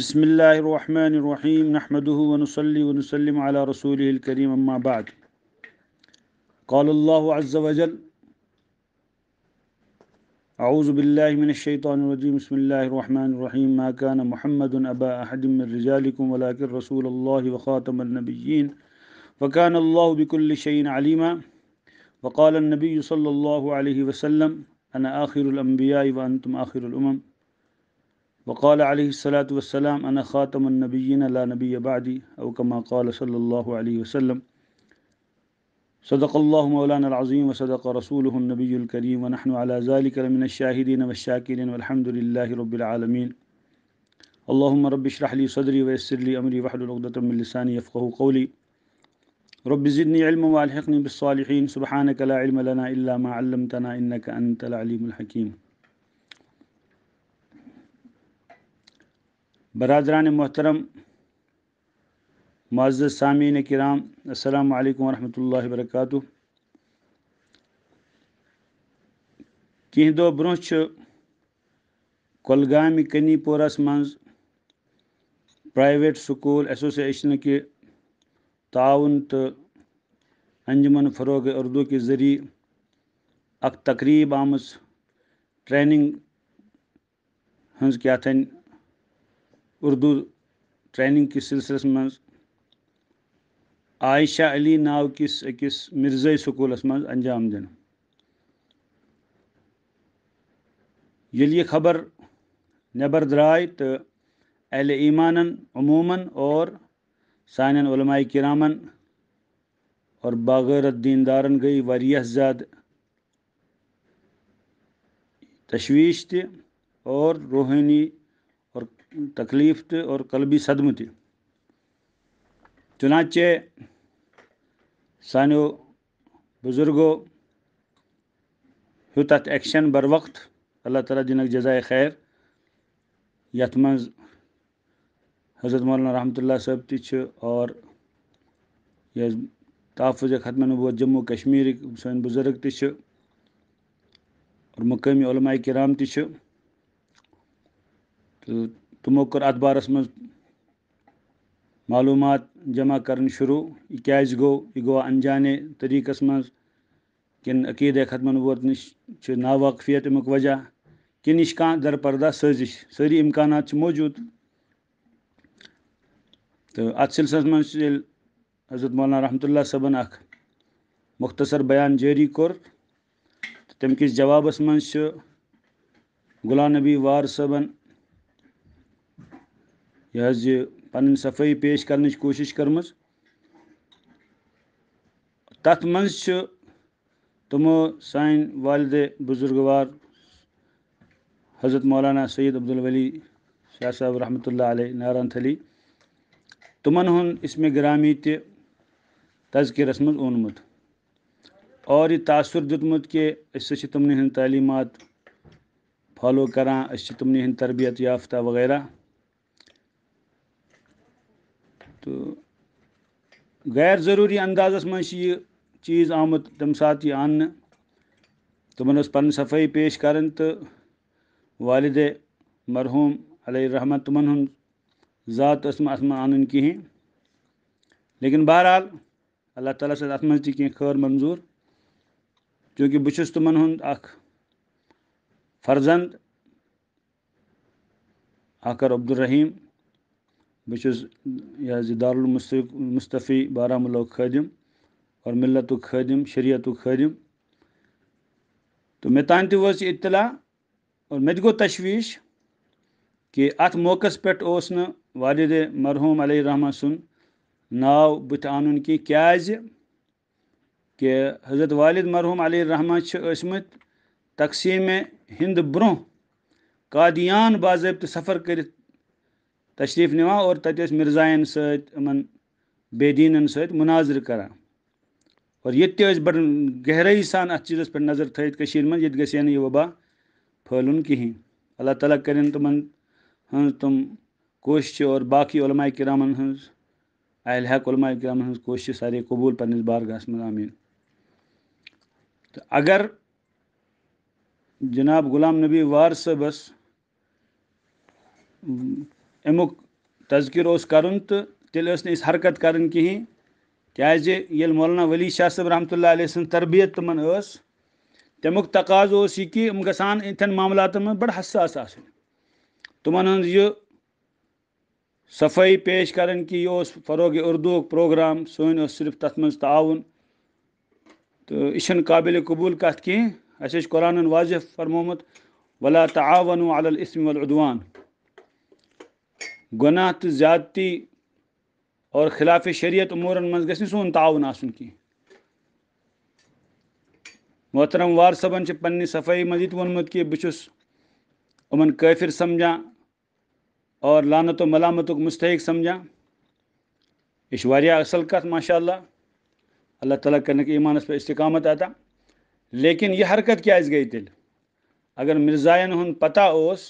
بسم الله الرحمن الرحيم نحمده ونصلي ونسلم على رسوله الكريم أما بعد قال الله عز وجل أعوذ بالله من الشيطان الرجيم بسم الله الرحمن الرحيم ما كان محمد أبا أحد من رجالكم ولكن رسول الله وخاتم النبيين فكان الله بكل شيء عليما وقال النبي صلى الله عليه وسلم أنا آخر الأنبياء وأنتم آخر الأمم وقال عليه الصلاة والسلام أنا خاتم النبيين لا نبي بعدي أو كما قال صلى الله عليه وسلم صدق الله مولانا العظيم وصدق رسوله النبي الكريم ونحن على ذلك من الشاهدين والشاكرين والحمد لله رب العالمين اللهم رب اشرح لي صدري ويسر لي أمري وحد عقدة من لساني يفقه قولي رب زدني علما والحقني بالصالحين سبحانك لا علم لنا إلا ما علمتنا إنك أنت العليم الحكيم बरदरान मोहतरम मज़ सामीन कराम अल्लाम वरहमल वर्क कह दो ब्रो कलगाम कनी मज प्राइवेट स्कूल एसोसिएशन के ताउन तो अंजमन फरोग उर्दू के ज़रिए अख तकरीब आम ट्रेनिंग हज क्या उर्दू ट्रेनिंग के सिलसिलस में आयशा अली नाव किस अकिस मिर्जई स्कूलस मज अंजाम दिन ये खबर नबर द्राय तो अहल ईमान अमूमन और सान उलमाय और बागैरत दीनदारन गई वह ज़्यादा तशवीश त और रूहानी और तकलीफ थे और कल भी सदम थे चुनाचे सानो बुज़ुर्गो हूँ तथ एक्शन बर वक्त अल्लाह तला दिन जजाय खैर यथ मज हज़रत मौलाना रहमतुल्ला साहब तह और यह तहफ़ ख़त्म नबूत जम्मू कश्मीर सुजुर्ग बुज़ुर्ग और मुकामी कराम तुम तो तमो कर अत बारस मज मालूम जमा कर शुरू यह क्या गो यह गो अनजान तरीकस मज कद खत्म वोत नश नावाकफियत अमुक वजह कि यह कह दरपर्दा सजिश सारी इम्कान मौजूद तो अत सिलसिल मिल हजरत मौलाना रहमत लाबन अख मुख्तसर बयान जारी कोर तो तम किस जवाबस मज गुलाम नबी वार सबन यह ये पन सफाई पेश कर कोशिश कर्म तथ मज तमो सान वालद बुजुर्गवार हजरत मौलाना सैद अब्दुल शाह साहब रहमत नारान थली तमन इसमें ग्रामी तजकरस मज ओनमुत और यह तासर दुतमुत कि तमन हद तालीमत फॉलो करान तमन तरबियत याफ्त वगैरह तो गैर ज़रूरी अंदाज़स मे यह चीज़ आमुत तम सात यह अन्न तमन तो पन सफाई पेश कर तो वालद मरहूम अलहमत तुम्हें हूँ ज़ात अन कहें लेकिन बहरहाल अल्लाह ताली से अत मे मंजूर चूँकि बहुस तुम फर्जंद अकर अब्दुलरहीम بہٕ یہِ حظ یہِ دارالمُستق مُصطفی بارہمولہُک خٲدِم اور مِلتُک خٲدِم شریعتُک خٲدِم تہٕ مےٚ تانۍ تہِ وٲژ یہِ اطلاع اور مےٚ تہِ گوٚو تشویٖش کہِ اَتھ موقعس پٮ۪ٹھ اوس نہٕ والِدِ مرحوٗم علیہ رحمٰ سُنٛد ناو بٕتھِ اَنُن کینٛہہ کیٛازِ کہِ حضرت والد مرحوٗم علیہ رحمٰ چھِ ٲسۍمٕتۍ تقسیٖمہِ ہِنٛد برونٛہہ قادیان باضٲبطہٕ سفر کٔرِتھ तशरीफ़ निवा और तथे मिर्जायन सन बेदीन सनाजर कर और ये बड़ गहराई सान अत चीज़ पे नजर थी मे ये गे वबा फलन कहें अल्लाह ताली कर तुम तो हज तुम कोशिश और बाकी उलमा कराम हज अहल कोशिश सारे कबूल पन्नस बारगाह मे आमीन तो अगर जनाब गुलाम नबी वार अमुक तजकिर उस करुन तेल इस हरकत करें कहें क्या मौलाना वली शाह सब रहमत सन तरबियत तुम तमुक तकाज उस कि हम मामल इन बड़ हसास तुमन यह सफाई पेश कर कि यह फरोग उर्दू प्रोग्राम सोन सिर्फ तथ मज ताउन तो यह काबिल कबूल कथ कह कुरान वाजह फरमोमुत वला तावन अलस्म वलउदवान गुना तो ज्यादती और खिलाफ शरीत उमूर मज ग सोन ताउन आ मोहतरम वार सबन पन्नी सफाई मज वोनमुत कि बहुस उमन काफिर समझा और लानत व मलामत मुस्तक समझा यह असल कत माशा अल्लाह ताली कर ईमानस पे इस्तकामत आता लेकिन यह हरकत क्या गई तेल अगर मिर्जायन हूँ पता उस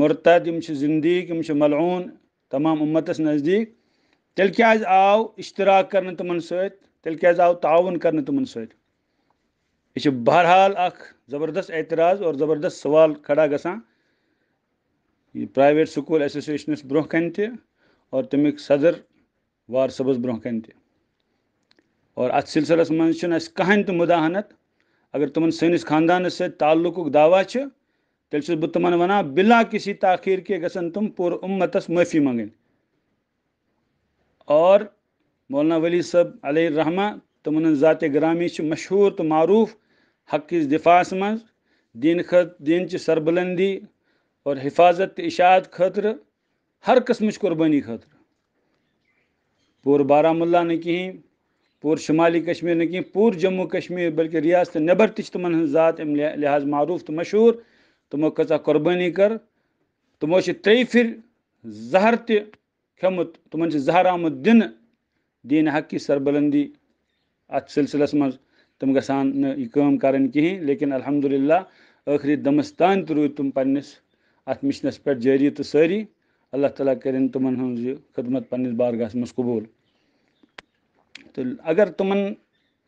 मुरतद यम जिंदीक यम मलून तमाम उम्मतस नज़दीक तेल क्या आव इश्तराक कर तम तेल क्या आव तान कर तम यह बहरहाल अख ज़बरदस्त एतराज़ और ज़बरदस्त सवाल खड़ा गसान प्राइवेट स्कूल एसोसिएशन ब्रोह कन और तमिक सदर वार सबस ब्रोह कन और अत सिलसिलस मह कहें तो मुदाहनत अगर तुम सैनिस खानदान सत दावा तेल से बुतमन वन बिला किसी ताखिर के गसन तुम पुर उम्मतस माफ़ी मांगें और मौलाना वली सब रहमा तुम ज़ात ग्रामी मशहूर तो मारूफ हक किस दिफास मज दीन खत दीन च सरबुलंदी और हिफाजत इशात खतर हर कस्म कुर्बानी खतर पूर बारामुल्ला न कहें पूर शुमाली कश्मीर न कहें पूर जम्मू कश्मीर बल्कि रियासत नबर तुम ज़ात लिहाज मारूफ तो मशहूर تمو کۭژاہ قۄربٲنی کٔر تمو چھِ ترٛیٚیہِ پھِرِ زہر تہِ کھیوٚمُت تمَن چھِ زہر آمُت دِنہٕ دیٖنہِ حق کہِ سربلندی اَتھ سِلسِلَس منٛز تم گژھان نہٕ یہِ کٲم کَرٕنۍ کِہیٖنۍ لیکِن الحمدُللہ ٲخری دَمَس تانۍ تہِ روٗدۍ تم پنٛنِس اَتھ مِشنَس پٮ۪ٹھ جٲری تہٕ سٲری اللہ تعالیٰ کٔرِنۍ تمَن ہٕنٛز یہِ خدمت پنٛنِس بارگاہَس منٛز قبوٗل تہٕ اگر تمَن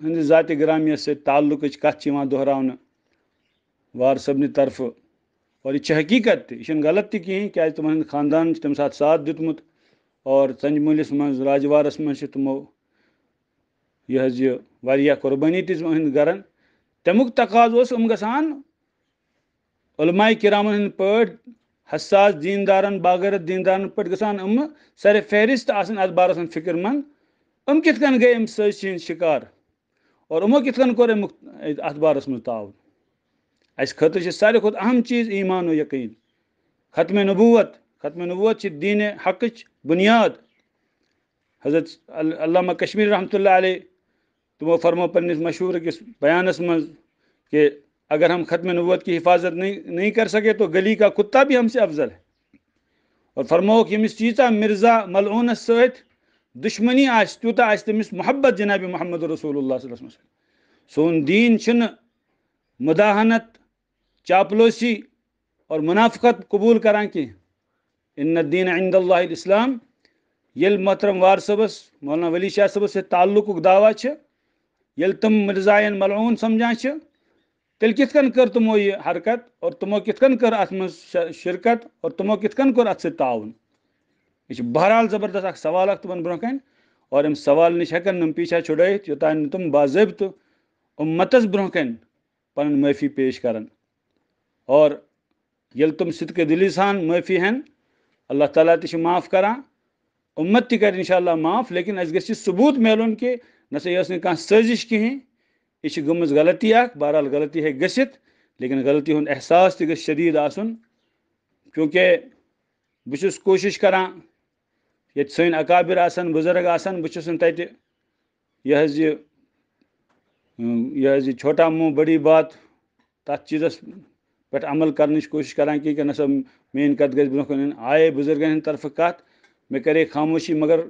ہٕنٛدِ ذاتِ گرامیَس سۭتۍ تعلقٕچ کَتھ چھِ یِوان دۄہراونہٕ وار صٲبنہِ طرفہٕ और यह हकीकत यह गलत तह कहें क्या तुम खानदान तम साथ दुतमुत और चंज मलिस मज राजवारस मज यह वारिया कुर्बानी तहद गरन तमुक तकाज उम गलमाय कराम पे हसास दीनदारन बागरत दीदार पे गम सर फहरिस्त अत बारस में फिक्रमंद अम कित गए अम शिकार और अमो कित कोर अत बारस अस खत सारे खुद अहम चीज़ ईमान यकीन खतम नबूत खतम नबूत दीन हक बुनियाद हजरत कश्मीर रहमतुल्लाह अलैह तुमो फरमो पन्नस मशहूर किस बयानस मज कि अगर हम ख़त्म नबूत की हिफाजत नहीं नहीं कर सके तो गली का कुत्ता भी हमसे अफजल है और फरमोक यमिस चीज़ा मिर्जा मलोन सहित दुश्मनी आस तूत आस तमिस मोहब्बत जनाब मोहम्मद रसूल सोन दीन मुदाहनत चापलोसी और मुनाफत कबूल करा कह इन दीन इंदल्लाम ये मोहतरम वार सबस मौलाना वली शाह सबस से तल्लुक दावा ये तुम मिर्जा मलून समझा तेल कित कर तुमो यह हरकत और तुमो कित कर अत शिरकत और तुमो कित कर अत ताउन यह बहरहाल ज़बरदस्त अख सवाल अख तुम ब्रोह और अम सवाल नश हकन पीछा छुड़ात योत तुम बाबत उम्मत ब्रोह कन पन माफ़ी पेश करन और ये तुम सिद के दिली सान माफी हैं अल्लाह ताला तुम माफ करा उम्मत तक इनशा माफ लेकिन अस ग सबूत मिलन कि नसा यह कह सजिश कहें यह गम गलती अख बहरहाल गलती है गसित लेकिन गलती हूँ एहसास तद आसन क्योंकि बहुत कोशिश करा ये सैन अकाबिर आसन बुजुर्ग आसन बहुत तत यह यह छोटा मुँह बड़ी बात तथ चीज़ पे अमल कर कोशिश करान कि कह ना मेन कत ग आए बुजुर्गन हंद तरफ कत मे करे खामोशी मगर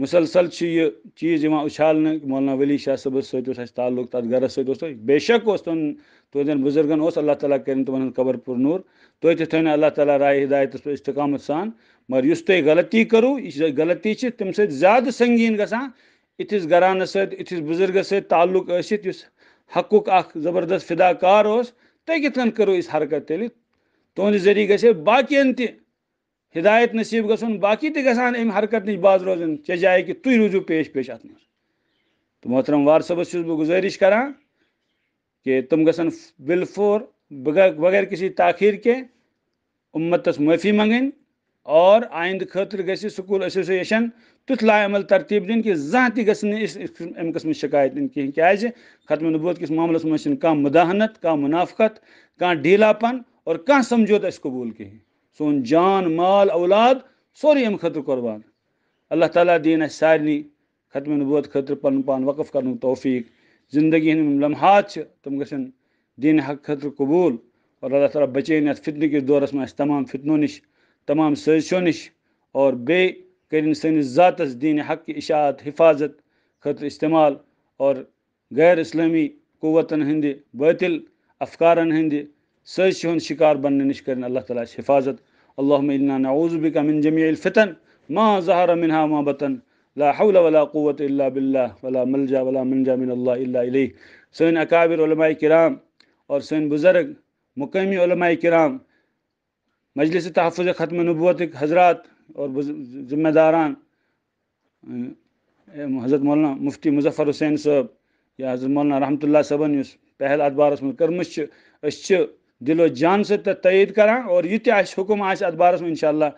मुसलसल यह चीज़ उछाल मौलाना वली शाह सब तथा ताल्लुक तथ गरस सत बेशक तुंदन बुजुर्गन अल्लाह ताली कर तुम कबर पुर नूर तुह थो अल्लाह ताली राय हिदायत पे सान मगर उस तुम गलती करो यह गलती तम ज्यादा संगीन ग इथिस घरानस सथिस बुजुर्गस सत ताल्लुक हकुक अ जबरदस्त फिदाकार तो करो इस हरकत तेल तुंद जरिए गए बाकियन हिदायत नसीब ग बाकी तान अम हरकत नीच बाज रोजन चे जाए कि तु रूजो पेश पेश अत मज तो मोहतरम वार सबस बह गुजारिश करा तुम गसन बिलफोर बगैर किसी ताखिर के उम्मतस माफ़ी मंगन और आइंद खतर एसोसिएशन तुथ लाल तरतीब दिन कि जहाँ तह गम शिकायत दिन कहें क्या खत्म नबूत किस मामल मह कह मुदाहनत कह मुनाफत कह ढीलापन और कह समझौत कबूल कहें सोन जान माल औलाद सो अम खुद कुर्बान अल्लाह ताली दीन सारे खत्म नबूत खुद पुन पान वक़ कर तोफीक जिंदगी हम लम्हात तुम ग दीन हक खुद कबूल और अल्लाह ताली बचन अत फितन किस दौरस में तमाम फितनों नश तमाम साजिशों नश और बे कर सनिस ज़ातस दीन हक इशात हिफाजत खत इस्तेमाल और गैर इस्लामी क़वतन हंद बातिल अफकारन हंद सजिश शिकार बनने नश कर अल्लाह ताली हिफाजत अल्लाबिक मिन जमी फ़ितन माँ जहर मिनहा माँ बतन ला हौल वला क़वत अल्ला बिल्ला मलजा वला मनजा मिन अल्लाह सन अकाबिर कराम और सैन बुज़र्ग मुकामी कराम मजलिस तहफ़ ख़त्म नबूत हजरात और ज़िम्मेदारान हज़रत मौलाना मुफ्ती मुजफ्फर हुसैन साहब या हज़रत मौलाना रहमत सबन इस पहल अत बारस मज कर्म दिलो जान से तयद करा और यह तुम तो अत बारस में इनशाला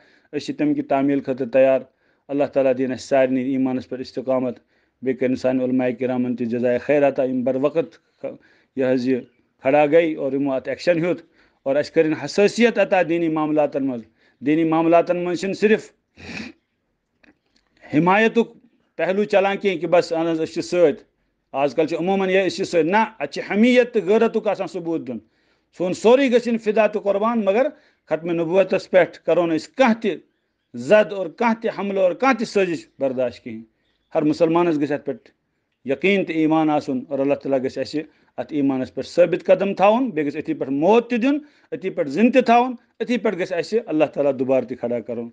तम की तामील खतर तैयार अल्लाह ताली दीन सारे ईमानस पे इस्तकामत बे कर सानमाय करामन जजाय खैर अता यम बर वक्त यह खड़ा गई और यमो अत एक्शन हूँ और अस कर हसासियत अता दीनी मामलातन मज दीनी मामलात मन सिर्फ हिमायत पहलू चलान कह कि बस अहन अस आजकल अमूमन ये ना अच्छे हमीयत तो ग़रत सबूत दिन सोन सोरी गन फिदा तो कुर्बान मगर खत्म नबूत पे करो कह जद और कह हमल और कह सजिश बर्दाश्त कहें हर मुसलमानस ग पे यकीन तो ईमान आसन और अल्लाह ताली ग अत ईमान पे सबत कदम थाउन बे गस अथी पे मौत ते दिन अथी पे जिन ते थाउन अथी पे गस अस अल्लाह ताला दोबारा ते खड़ा करो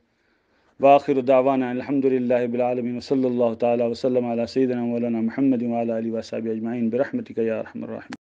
वाखिर दावाना अलहमदिल्ला बिलमिन वसल ताली वसलम सैदना मौलाना महमद वाल वसाब अजमाइन बरहमत या रहम